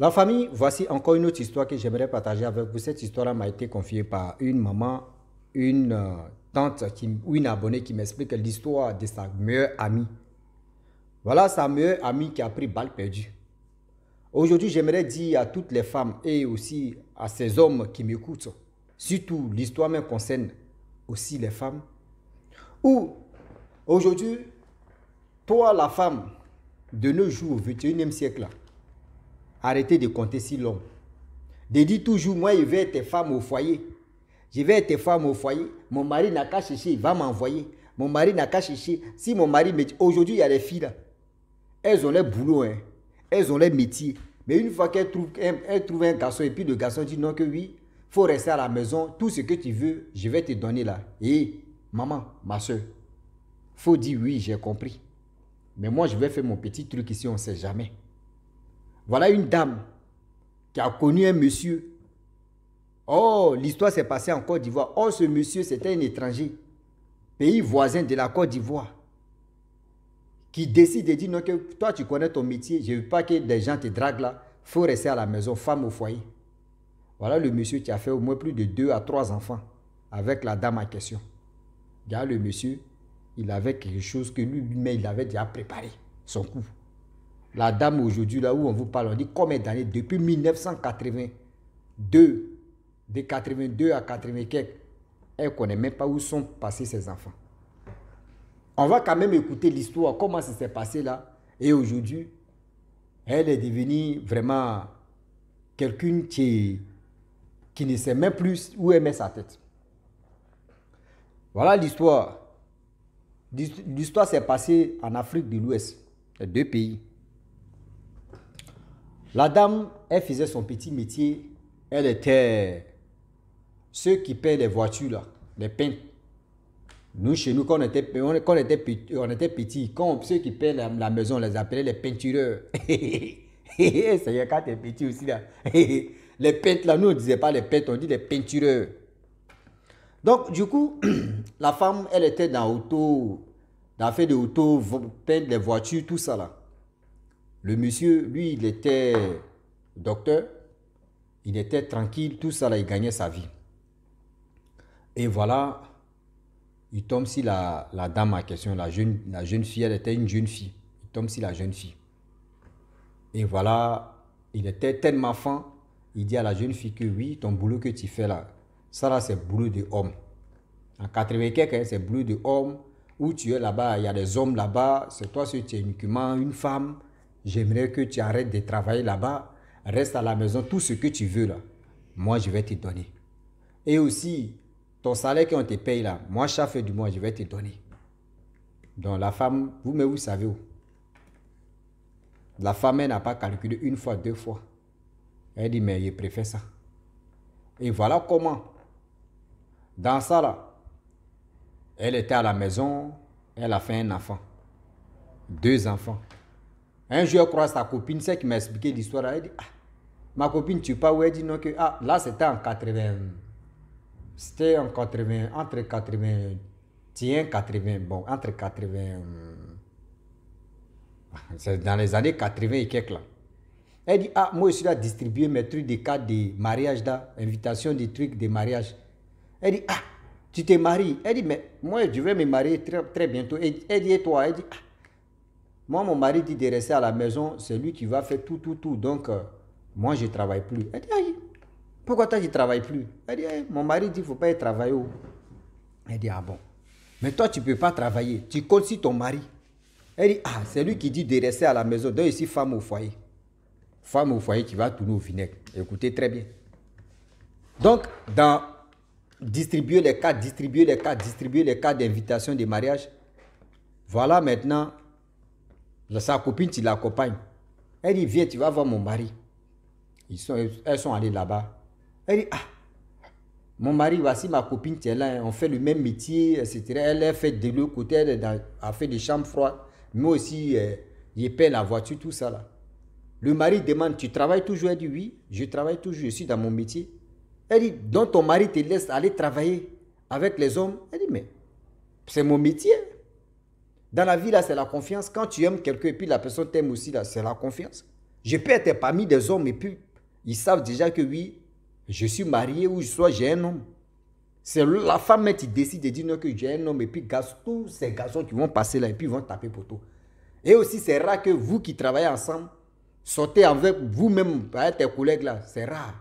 La famille, voici encore une autre histoire que j'aimerais partager avec vous. Cette histoire m'a été confiée par une maman, une euh, tante qui, ou une abonnée qui m'explique l'histoire de sa meilleure amie. Voilà sa meilleure amie qui a pris balle perdue. Aujourd'hui, j'aimerais dire à toutes les femmes et aussi à ces hommes qui m'écoutent, surtout l'histoire me concerne aussi les femmes, où aujourd'hui, toi la femme de nos jours, 21e siècle, Arrêtez de compter si long. De dire toujours, moi, je vais être femme au foyer. Je vais être femme au foyer. Mon mari n'a qu'à chercher, il va m'envoyer. Mon mari n'a qu'à chercher. Si mon mari me dit, aujourd'hui, il y a des filles là. Elles ont leur boulot, hein. Elles ont leur métier. Mais une fois qu'elles trouvent, un garçon et puis le garçon dit non que oui, faut rester à la maison. Tout ce que tu veux, je vais te donner là. Et maman, ma soeur, faut dire oui, j'ai compris. Mais moi, je vais faire mon petit truc ici, on ne sait jamais. Voilà une dame qui a connu un monsieur. Oh, l'histoire s'est passée en Côte d'Ivoire. Oh, ce monsieur, c'était un étranger, pays voisin de la Côte d'Ivoire, qui décide de dire, non, que toi, tu connais ton métier, je ne veux pas que des gens te draguent là, il faut rester à la maison, femme au foyer. Voilà le monsieur qui a fait au moins plus de deux à trois enfants avec la dame en question. Regarde le monsieur, il avait quelque chose que lui-même, il avait déjà préparé, son coup. La dame aujourd'hui, là où on vous parle, on dit combien d'années Depuis 1982, de 82 à 80 elle ne connaît même pas où sont passés ses enfants. On va quand même écouter l'histoire, comment ça s'est passé là. Et aujourd'hui, elle est devenue vraiment quelqu'une qui, qui ne sait même plus où elle met sa tête. Voilà l'histoire. L'histoire s'est passée en Afrique de l'Ouest, deux pays. La dame, elle faisait son petit métier. Elle était ceux qui paient les voitures, là, les peintres. Nous, chez nous, quand on était, on était, on était petits, quand ceux qui paient la, maison, on les appelait les peintureurs. C'est quand tu es petit aussi, là. les peintres, là, nous, on ne disait pas les peintres, on dit les peintureurs. Donc, du coup, la femme, elle était dans auto, dans la fait de auto, peindre les voitures, tout ça, là. Le monsieur, lui, il était docteur, il était tranquille, tout ça, là, il gagnait sa vie. Et voilà, il tombe si la, dame en question, la jeune, la jeune fille, elle était une jeune fille. Il tombe si la jeune fille. Et voilà, il était tellement fin, il dit à la jeune fille que oui, ton boulot que tu fais là, ça là, c'est boulot de homme. En 80 quelques, hein, c'est boulot de homme. Où tu es là-bas, il y a des hommes là-bas, c'est toi si tu es uniquement une femme j'aimerais que tu arrêtes de travailler là-bas, reste à la maison, tout ce que tu veux là, moi je vais te donner. Et aussi, ton salaire qu'on te paye là, moi chaque fait du mois, je vais te donner. Donc la femme, vous me vous savez où. La femme, elle n'a pas calculé une fois, deux fois. Elle dit, mais je préfère ça. Et voilà comment. Dans ça là, elle était à la maison, elle a fait un enfant. Deux enfants. Un jour, crois croise sa copine, celle qui m'a expliqué l'histoire. Elle dit ah, Ma copine, tu pas où Elle dit non, que ah, là c'était en 80. C'était en 80, entre 80. Tiens, 80, bon, entre 80. C'est dans les années 80 et quelques là. Elle dit Ah, moi je suis là distribuer mes trucs des cas de mariage là, invitation des trucs de mariage. Elle dit Ah, tu t'es marié. Elle dit Mais moi je vais me marier très, très bientôt. Elle, dit Et toi Elle dit Ah, moi, mon mari dit de rester à la maison, c'est lui qui va faire tout, tout, tout. Donc, euh, moi, je ne travaille plus. Elle dit, aïe, pourquoi toi, tu ne travailles plus Elle dit, mon mari dit, il ne faut pas y travailler. Oh. Elle dit, ah bon. Mais toi, tu ne peux pas travailler. Tu connais ton mari. Elle dit, ah, c'est lui qui dit de rester à la maison. Donc, ici, femme au foyer. Femme au foyer qui va tout au vinaigre. Écoutez très bien. Donc, dans distribuer les cartes, distribuer les cartes, distribuer les cartes d'invitation de mariage, voilà maintenant sa copine, tu l'accompagnes. Elle dit, viens, tu vas voir mon mari. Ils sont, elles sont allées là-bas. Elle dit, ah, mon mari, voici ma copine, hein. on fait le même métier, etc. Elle a fait de l'autre côté, elle a fait des chambres froides. Moi aussi, euh, j'ai peint la voiture, tout ça là. Le mari demande, tu travailles toujours Elle dit, oui, je travaille toujours, je suis dans mon métier. Elle dit, donc ton mari te laisse aller travailler avec les hommes Elle dit, mais c'est mon métier, hein. Dans la vie, là, c'est la confiance. Quand tu aimes quelqu'un et puis la personne t'aime aussi, là, c'est la confiance. Je peux être parmi des hommes et puis ils savent déjà que oui, je suis marié ou soit j'ai un homme. C'est la femme qui décide de dire non, que j'ai un homme et puis tous ces garçons qui vont passer là et puis ils vont taper pour tout. Et aussi, c'est rare que vous qui travaillez ensemble, sortez avec vous-même, avec tes collègues là, c'est rare.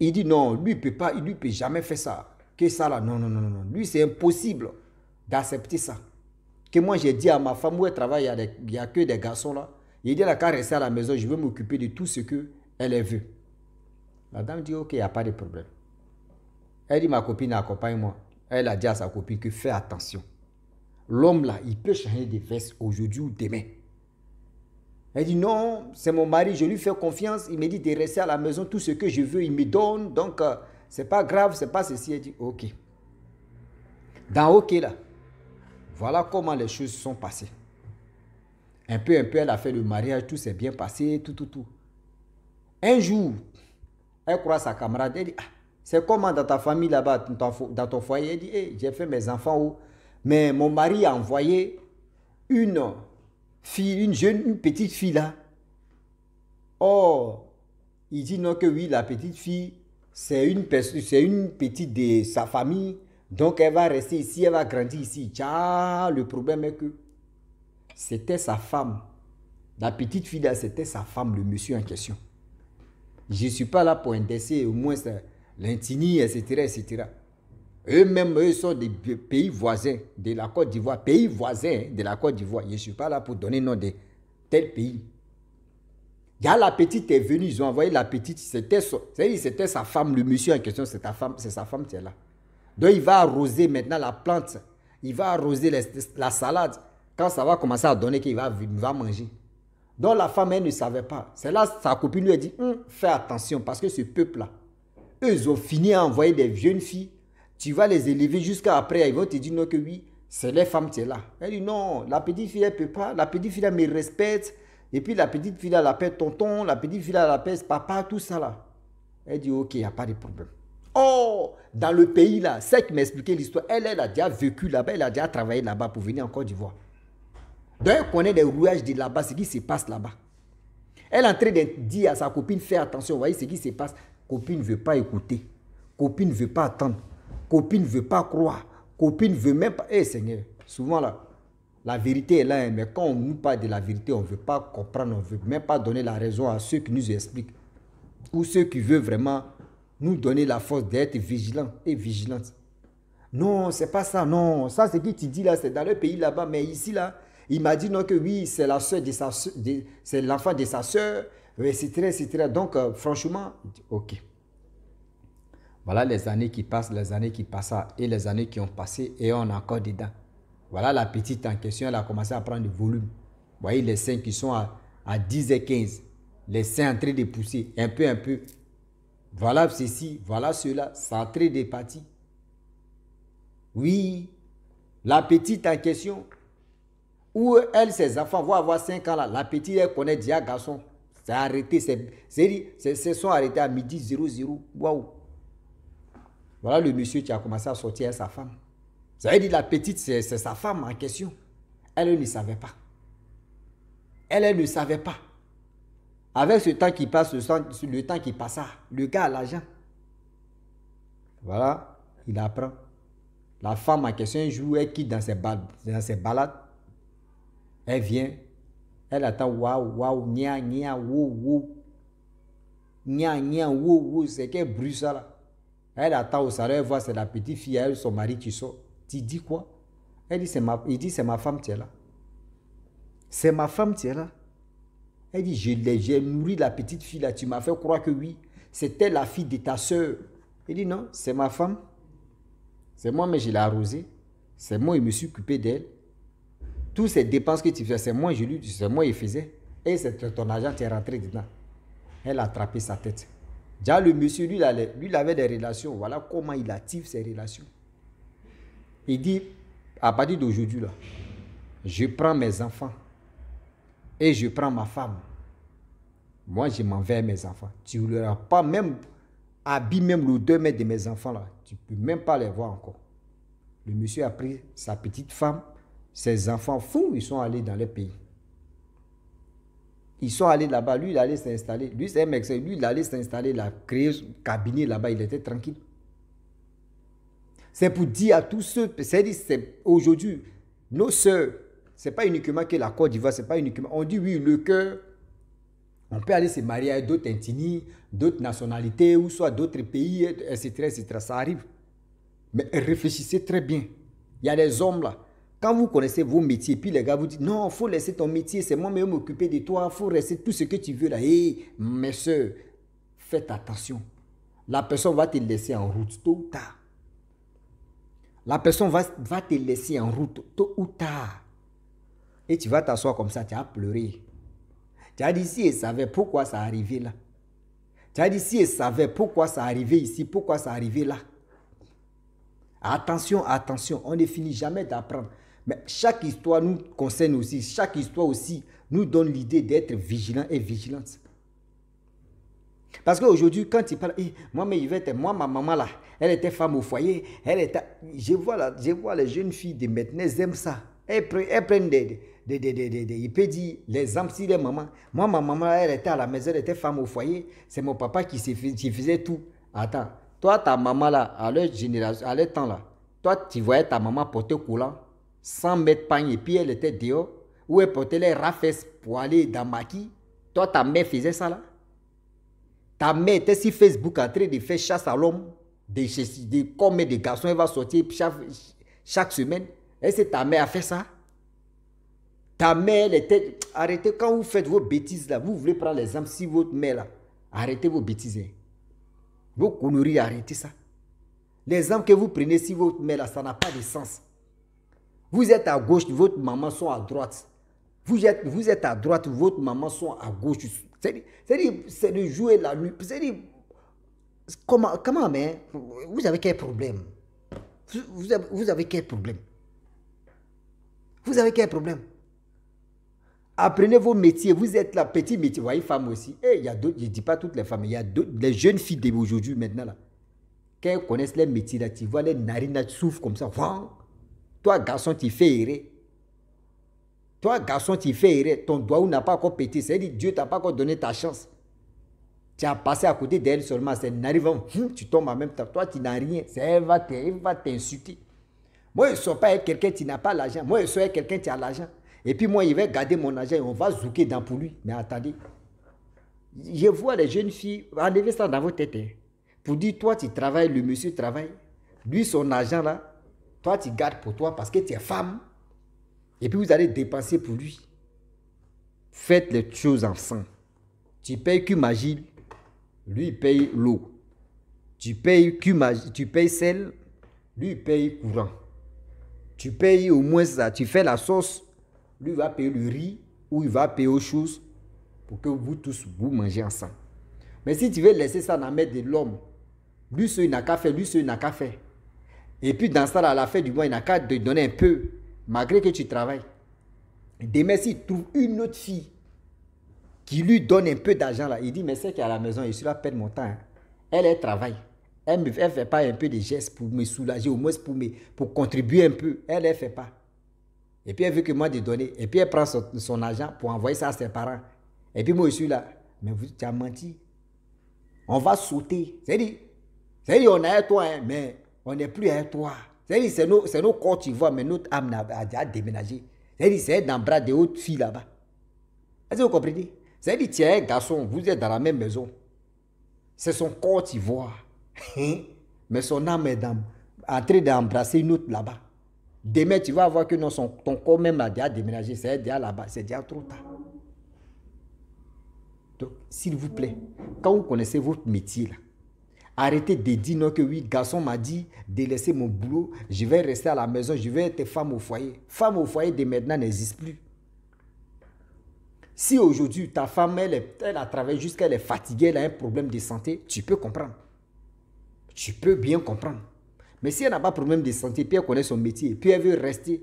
il dit non, lui peut pas, il ne peut jamais faire ça. Que ça là, non, non, non, non. Lui, c'est impossible d'accepter ça. Que moi, j'ai dit à ma femme, où elle travaille, il n'y a, que des garçons là. Il dit, elle n'a rester à la maison, je veux m'occuper de tout ce qu'elle veut. La dame dit, ok, il n'y a pas de problème. Elle dit, ma copine, accompagne-moi. Elle a dit à sa copine que fais attention. L'homme là, il peut changer de veste aujourd'hui ou demain. Elle dit non, c'est mon mari, je lui fais confiance. Il me dit de rester à la maison, tout ce que je veux, il me donne. Donc, ce euh, c'est pas grave, c'est pas ceci. Elle dit ok. Dans ok là, voilà comment les choses sont passées. Un peu, un peu, elle a fait le mariage, tout s'est bien passé, tout, tout, tout. Un jour, elle croit sa camarade, elle dit, ah, c'est comment dans ta famille là-bas, dans ton foyer, elle dit, eh, j'ai fait mes enfants, où? mais mon mari a envoyé une fille, une jeune, une petite fille là. Oh, il dit non que oui, la petite fille, c'est une, c'est une petite de sa famille donc elle va rester ici, elle va grandir ici. Tiens, le problème est que c'était sa femme. La petite fille, c'était sa femme, le monsieur en question. Je ne suis pas là pour intéresser au moins l'intini, etc., etc. Eux-mêmes, eux sont des pays voisins de la Côte d'Ivoire, pays voisins de la Côte d'Ivoire. Je ne suis pas là pour donner nom de tel pays. la petite est venue, ils ont envoyé la petite, c'était sa femme, le monsieur en question, c'est sa femme, c'est sa femme qui est là. Donc il va arroser maintenant la plante, il va arroser la salade. Quand ça va commencer à donner qu'il va, manger. Donc la femme, elle ne savait pas. C'est là sa copine lui a dit, hum, fais attention parce que ce peuple-là, eux, ont fini à envoyer des jeunes filles. Tu vas les élever jusqu'à après. Ils vont te dire non que oui, c'est les femmes, qui sont là. Elle dit non, la petite fille, elle peut pas. La petite fille, elle me respecte. Et puis la petite fille, elle appelle tonton. La petite fille, elle appelle papa, tout ça là. Elle dit ok, il n'y a pas de problème. Oh, dans le pays là, c'est qui m'expliquait l'histoire. Elle, elle a déjà vécu là-bas, elle a déjà travaillé là-bas pour venir en Côte d'Ivoire. Donc, elle connaît des rouages de là-bas, ce qui se passe là-bas. Elle est en train de dire à sa copine, fais attention, voyez ce qui se passe. Copine ne veut pas écouter. Copine ne veut pas attendre. Copine ne veut pas croire. Copine ne veut même pas... Eh Seigneur, souvent là, la vérité est là, hein, mais quand on nous parle de la vérité, on ne veut pas comprendre, on ne veut même pas donner la raison à ceux qui nous expliquent. Ou ceux qui veulent vraiment nous donner la force d'être vigilants et vigilantes. Non, c'est pas ça, non. Ça, ce que tu dis là, c'est dans le pays là-bas, mais ici là, il m'a dit non que oui, c'est la soeur de sa c'est l'enfant de sa soeur, etc., Donc, euh, franchement, ok. Voilà les années qui passent, les années qui passent et les années qui ont passé et on est encore dedans. Voilà la petite en question, elle a commencé à prendre du volume. Vous voyez les seins qui sont à, à 10 et 15. Les seins en train de pousser, un peu, un peu. Voilà ceci, voilà cela, centré des parties. Oui, la petite en question, où elle, ses enfants vont avoir 5 ans là, la petite, elle connaît déjà garçon. C'est arrêté, c'est, c'est sont arrêtés à midi 00. Waouh! Voilà le monsieur qui a commencé à sortir sa femme. Ça veut dire la petite, c'est, sa femme en question. Elle, elle ne savait pas. Elle, elle ne savait pas. Avec ce temps qui passe, le temps qui passe, le gars a l'argent. Voilà, il apprend. La femme en question, un jour, elle quitte dans ses, dans ses balades. Elle vient. Elle attend waouh, waouh, nia, nia, wou wow. Nia, nia, wow, wow. C'est qu'elle brûle ça là. Elle attend au salaire, elle voit, c'est la petite fille, elle, son mari qui sort. Tu dis quoi Elle dit, c'est ma, il dit, c'est ma femme, qui est là. C'est ma femme, qui est là. Elle dit, j'ai nourri la petite fille là, tu m'as fait croire que oui, c'était la fille de ta sœur. Il dit, non, c'est ma femme. C'est moi, mais je l'ai arrosée. C'est moi, je me suis occupé d'elle. Toutes ces dépenses que tu fais, c'est moi, je lui, c'est moi, il faisait. Et c'est ton agent, tu es rentré dedans. Elle a attrapé sa tête. Déjà, le monsieur, lui, il avait des relations. Voilà comment il active ses relations. Il dit, à partir d'aujourd'hui, là, je prends mes enfants et je prends ma femme. Moi, je m'en vais à mes enfants. Tu ne leur pas même habillé même le deux mètres de mes enfants là. Tu ne peux même pas les voir encore. Le monsieur a pris sa petite femme, ses enfants fous, ils sont allés dans les pays. Ils sont allés là-bas, lui il allait s'installer. Lui c'est un mec, lui il allait s'installer a créer un cabinet là-bas, il était tranquille. C'est pour dire à tous ceux, aujourd'hui, nos soeurs... C'est pas uniquement que la Côte d'Ivoire, c'est pas uniquement. On dit oui, le cœur. On peut aller se marier avec d'autres ethnies, d'autres nationalités, ou soit d'autres pays, etc., etc. Ça arrive. Mais réfléchissez très bien. Il y a des hommes là. Quand vous connaissez vos métiers, puis les gars vous disent non, il faut laisser ton métier, c'est moi, même m'occuper de toi, il faut rester tout ce que tu veux là. Hé, faites attention. La personne va te laisser en route tôt ou tard. La personne va, va te laisser en route tôt ou tard. Et tu vas t'asseoir comme ça, tu as pleuré. Tu as dit, si elle savait pourquoi ça arrivait là. Tu as dit, si elle savait pourquoi ça arrivait ici, pourquoi ça arrivait là. Attention, attention, on ne finit jamais d'apprendre. Mais chaque histoire nous concerne aussi. Chaque histoire aussi nous donne l'idée d'être vigilant et vigilante. Parce qu'aujourd'hui, quand tu parles, eh, moi, mais moi, ma maman là, elle était femme au foyer, elle Je vois, je vois les jeunes filles de maintenant, elles aiment ça. Elle, elle prend des, des, des, des, Il peut dire, l'exemple, si les mamans. Moi, ma maman, elle était à la maison, elle était femme au foyer. C'est mon papa qui, qui faisait tout. Attends, toi, ta maman, là, à leur génération, à leur temps, là, toi, tu voyais ta maman porter coulant, sans mettre pagne, et puis elle était dehors, ou elle portait les rafesses pour aller dans maquis. Toi, ta mère faisait ça, là. Ta mère était sur Facebook en train de faire chasse à l'homme, des, des, des, comme des garçons, elle va sortir chaque, chaque semaine. Est-ce que ta mère a fait ça Ta mère, elle était... Arrêtez, quand vous faites vos bêtises là, vous voulez prendre les âmes si votre mère là, arrêtez vos bêtises. Hein. Vos conneries, arrêtez ça. Les âmes que vous prenez si votre mère là, ça n'a pas de sens. Vous êtes à gauche, votre maman sont à droite. Vous êtes, vous êtes à droite, votre maman sont à gauche. C'est de jouer la nuit. C'est Comment, mais vous avez quel problème vous vous avez quel problème vous avez quel problème Apprenez vos métiers. Vous êtes la petite métier. Vous voyez, femme aussi. Et eh, il y a d'autres, je ne dis pas toutes les femmes, il y a d'autres, les jeunes filles d'aujourd'hui, maintenant, là. Quand connaissent les métiers, là, tu vois les narines, tu comme ça. Toi, garçon, tu fais errer. Toi, garçon, tu fais errer. Ton doigt n'a pas encore pété. C'est-à-dire, Dieu t'a pas encore donné ta chance. Tu as passé à côté d'elle seulement. C'est une hum, tu tombes en même temps. Toi, tu n'as rien. elle va t'insulter. Moi, je ne suis pas quelqu'un qui n'a pas l'argent. Moi, je suis quelqu'un qui a l'argent. Et puis moi, il va garder mon argent et on va zouker dans pour lui. Mais attendez, je vois les jeunes filles, enlevez ça dans vos têtes. Hein. pour dire, toi, tu travailles, le monsieur travaille. Lui, son argent là, toi, tu gardes pour toi parce que tu es femme. Et puis vous allez dépenser pour lui. Faites les choses ensemble. Tu payes q magie, lui il paye l'eau. Tu payes que tu payes sel, lui il paye courant tu payes au moins ça, tu fais la sauce, lui va payer le riz ou il va payer autre chose pour que vous tous vous mangez ensemble. Mais si tu veux laisser ça dans la main de l'homme, lui seul n'a qu'à faire, lui seul il n'a qu'à faire. Et puis dans ça, à la fin du mois, il n'a qu'à te donner un peu, malgré que tu travailles. Demain, s'il trouve une autre fille qui lui donne un peu d'argent, là, il dit, mais c'est qu'à la maison, je suis là à perdre mon temps. Hein. Elle, elle travaille. Elle ne fait pas un peu de gestes pour me soulager, au moins pour, me, pour contribuer un peu. Elle ne fait pas. Et puis elle veut que moi de donner. Et puis elle prend son, argent pour envoyer ça à ses parents. Et puis moi je suis là. Mais vous, tu as menti. On va sauter. C'est dit. C'est dit, on est à toi, hein. mais on n'est plus à toi. C'est dit, c'est nos, nos corps, tu mais notre âme a, déménagé. C'est dire c'est dans le bras de haute filles là-bas. vous comprenez? C'est dit, tiens, garçon, vous êtes dans la même maison. C'est son corps, tu Hein? Mais son âme est en train d'embrasser une autre là-bas. Demain, tu vas voir que non, ton corps même a déjà déménagé. C'est déjà là-bas. C'est déjà trop tard. Donc, s'il vous plaît, quand vous connaissez votre métier, arrêtez de dire que oui, garçon m'a dit de laisser mon boulot, je vais rester à la maison, je vais être femme au foyer. Femme au foyer de maintenant n'existe plus. Si aujourd'hui ta femme, elle, elle a travaillé jusqu'à elle est fatiguée, elle a un problème de santé, tu peux comprendre je peux bien comprendre. Mais si elle n'a pas de problème de santé, puis elle connaît son métier, puis elle veut rester,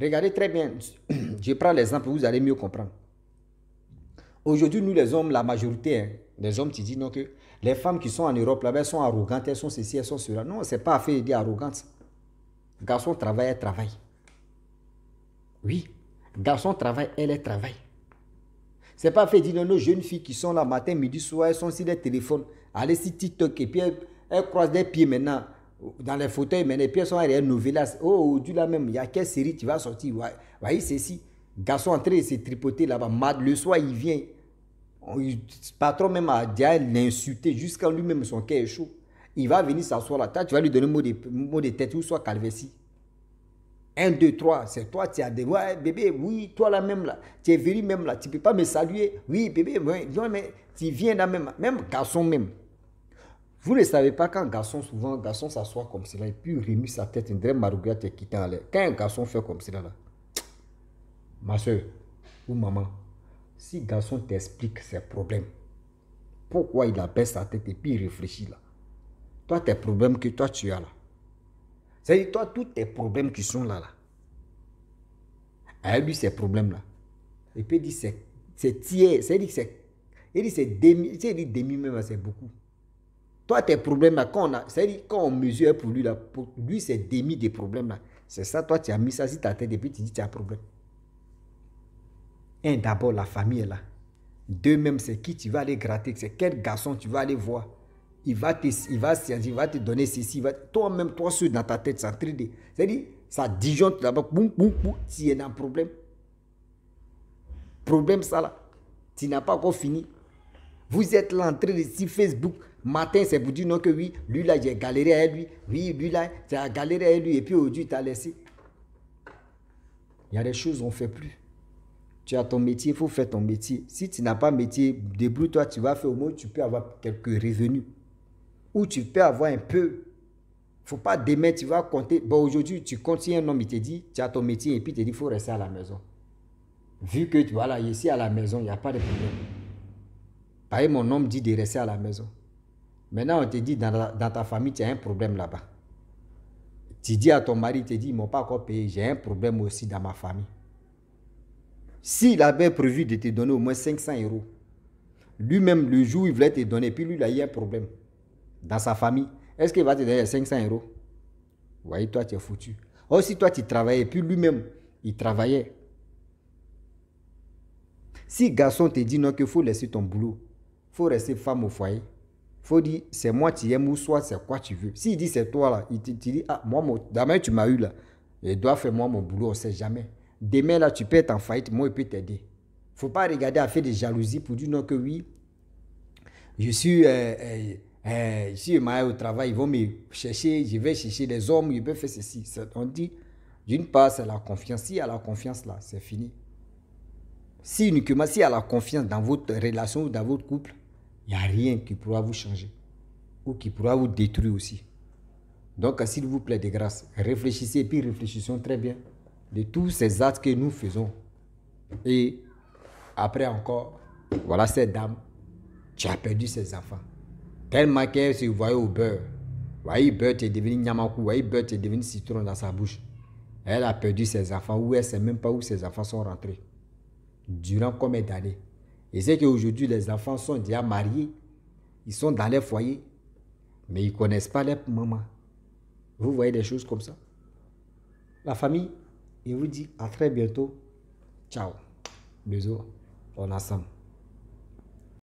regardez très bien, je prends l'exemple, vous allez mieux comprendre. Aujourd'hui, nous les hommes, la majorité, les hein, des hommes, qui disent, non que les femmes qui sont en Europe là-bas, elles sont arrogantes, elles sont ceci, elles sont cela. Non, c'est pas fait de dire arrogante. Garçon travaille, elle travaille. Oui, garçon travaille, elle, travaille. travaille. C'est pas fait dire nos jeunes filles qui sont là matin, midi, soir, elles sont sur les téléphones, allez sur TikTok et puis elle croise des pieds maintenant dans les fauteuils, mais les pieds sont arrière novelas. Oh, du là même, il y a quelle série tu vas sortir Voyez ceci. Garçon entré, s'est tripoté là-bas. Le soir, il vient. Le patron même a déjà l'insulter jusqu'à lui-même, son cœur est chaud. Il va venir s'asseoir là. Tu vas lui donner mot de, mot de tête ou soit calvessie. Un, deux, trois, c'est toi, tu as des. Ouais, bébé, oui, toi là même là. Tu es venu même là. Tu ne peux pas me saluer. Oui, bébé, oui, non, mais tu viens là même. Même garçon même. Vous ne savez pas quand garçon, souvent, un garçon s'assoit comme cela et puis remue sa tête, André Marouga es quitté en l'air. Quand un garçon fait comme cela, là, ma soeur ou maman, si garçon t'explique ses problèmes, pourquoi il abaisse sa tête et puis il réfléchit là, toi, tes problèmes que toi tu as là, c'est-à-dire toi, tous tes problèmes qui sont là, là, A lui, ces problèmes là, et puis il dit c'est tiers, c'est-à-dire c'est demi, c'est demi même, c'est beaucoup. Toi, tes problèmes là, quand on a, cest quand on mesure pour lui là, lui c'est demi des problèmes là. C'est ça, toi tu as mis ça sur ta tête et puis tu dis tu as un problème. Un, d'abord la famille est là. Deux, même c'est qui tu vas aller gratter, c'est quel garçon tu vas aller voir. Il va te, il va, il va te donner ceci, va, toi-même, toi ceux dans ta tête, ça 3 cest C'est-à-dire, ça disjoncte là-bas, boum, boum, boum, tu es un problème. Problème ça là. Tu n'as pas encore fini. Vous êtes l'entrée en de si Facebook, Matin, c'est pour dire non que oui, lui là, il a galéré avec lui. Oui, lui là, j'ai galéré avec lui. Et puis aujourd'hui, tu as laissé. Il y a des choses qu'on ne fait plus. Tu as ton métier, il faut faire ton métier. Si tu n'as pas métier, débrouille-toi, tu vas faire au moins, tu peux avoir quelques revenus. Ou tu peux avoir un peu. faut pas demain, tu vas compter. Bon, aujourd'hui, tu comptes a un homme, il te dit, tu as ton métier, et puis il te dit, il faut rester à la maison. Vu que, voilà, ici à la maison, il n'y a pas de problème. pareil mon homme dit de rester à la maison. Maintenant, on te dit, dans, ta famille, tu as un problème là-bas. Tu dis à ton mari, tu dis, ils ne m'ont pas encore payé, j'ai un problème aussi dans ma famille. S'il avait prévu de te donner au moins 500 euros, lui-même, le jour où il voulait te donner, puis lui, il a eu un problème dans sa famille. Est-ce qu'il va te donner 500 euros voyez, toi, tu es foutu. Or, si toi, tu travaillais, puis lui-même, il travaillait. Si garçon te dit non, qu'il faut laisser ton boulot, il faut rester femme au foyer faut dire, c'est moi qui aime ou soit c'est quoi tu veux. S'il dit c'est toi là, il te, dit, ah, moi, demain tu m'as eu là, je dois faire moi mon boulot, on ne sait jamais. Demain là, tu peux être en faillite, moi, je peux t'aider. faut pas regarder à faire des jalousies pour dire non que oui, je suis, euh, euh, euh, je suis au travail, ils vont me chercher, je vais chercher des hommes, je peuvent faire ceci. On dit, d'une part, c'est la confiance. Si y a la confiance là, c'est fini. Si que s'il y a la confiance dans votre relation ou dans votre couple, il n'y a rien qui pourra vous changer ou qui pourra vous détruire aussi. Donc, s'il vous plaît, de grâce, réfléchissez et puis réfléchissons très bien de tous ces actes que nous faisons. Et après encore, voilà cette dame tu as perdu ses enfants. Tellement qu'elle se voyait au beurre. Voyez, beurre est devenu Nyamaku, voyez, beurre est devenu citron dans sa bouche. Elle a perdu ses enfants, ou elle ne sait même pas où ses enfants sont rentrés. Durant combien d'années et c'est qu'aujourd'hui, les enfants sont déjà mariés, ils sont dans les foyers, mais ils ne connaissent pas les mamans. Vous voyez des choses comme ça. La famille, il vous dit à très bientôt. Ciao. Bisous. On ensemble.